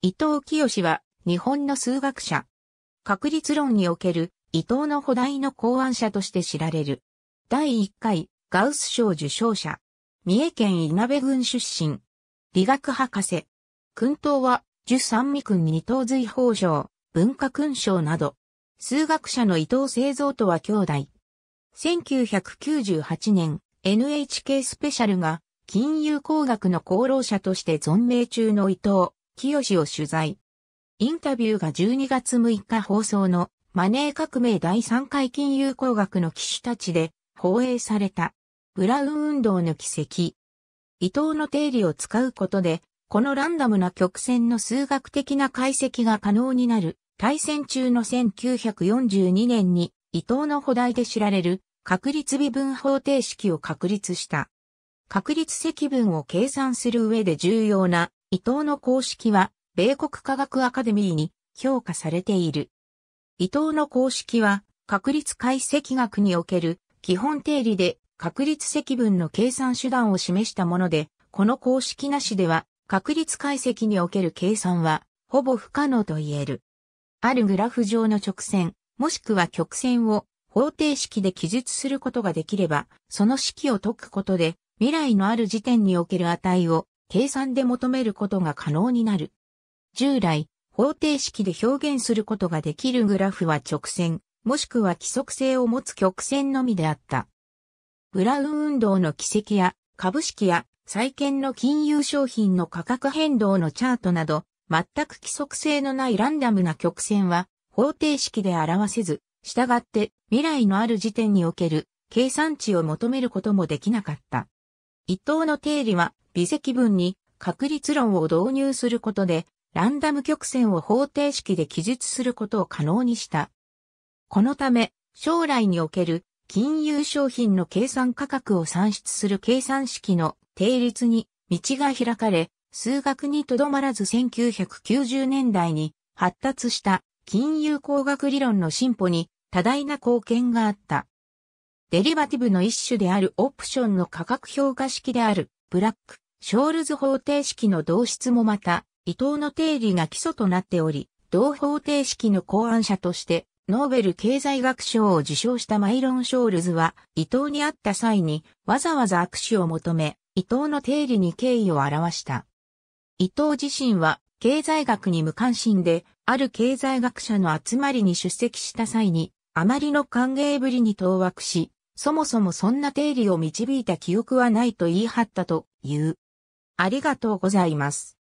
伊藤清は日本の数学者。確率論における伊藤の補題の考案者として知られる。第1回ガウス賞受賞者。三重県稲部郡出身。理学博士。訓頭は、十三味訓二等随法賞、文化勲章など。数学者の伊藤製造とは兄弟。1998年、NHK スペシャルが、金融工学の功労者として存命中の伊藤、清を取材。インタビューが12月6日放送のマネー革命第3回金融工学の騎士たちで放映された。ブラウン運動の奇跡。伊藤の定理を使うことで、このランダムな曲線の数学的な解析が可能になる。対戦中の1942年に伊藤の補題で知られる確率微分方程式を確立した。確率積分を計算する上で重要な伊藤の公式は、米国科学アカデミーに評価されている。伊藤の公式は、確率解析学における基本定理で確率積分の計算手段を示したもので、この公式なしでは、確率解析における計算は、ほぼ不可能と言える。あるグラフ上の直線、もしくは曲線を方程式で記述することができれば、その式を解くことで、未来のある時点における値を計算で求めることが可能になる。従来、方程式で表現することができるグラフは直線、もしくは規則性を持つ曲線のみであった。ブラウン運動の軌跡や、株式や、債券の金融商品の価格変動のチャートなど、全く規則性のないランダムな曲線は、方程式で表せず、従って未来のある時点における計算値を求めることもできなかった。一等の定理は微積分に確率論を導入することで、ランダム曲線を方程式で記述することを可能にした。このため、将来における金融商品の計算価格を算出する計算式の定律に道が開かれ、数学にとどまらず1990年代に発達した金融工学理論の進歩に多大な貢献があった。デリバティブの一種であるオプションの価格評価式であるブラックショールズ方程式の導出もまた、伊藤の定理が基礎となっており、同方程式の考案者として、ノーベル経済学賞を受賞したマイロン・ショールズは、伊藤に会った際に、わざわざ握手を求め、伊藤の定理に敬意を表した。伊藤自身は、経済学に無関心で、ある経済学者の集まりに出席した際に、あまりの歓迎ぶりに当惑し、そもそもそんな定理を導いた記憶はないと言い張ったという。ありがとうございます。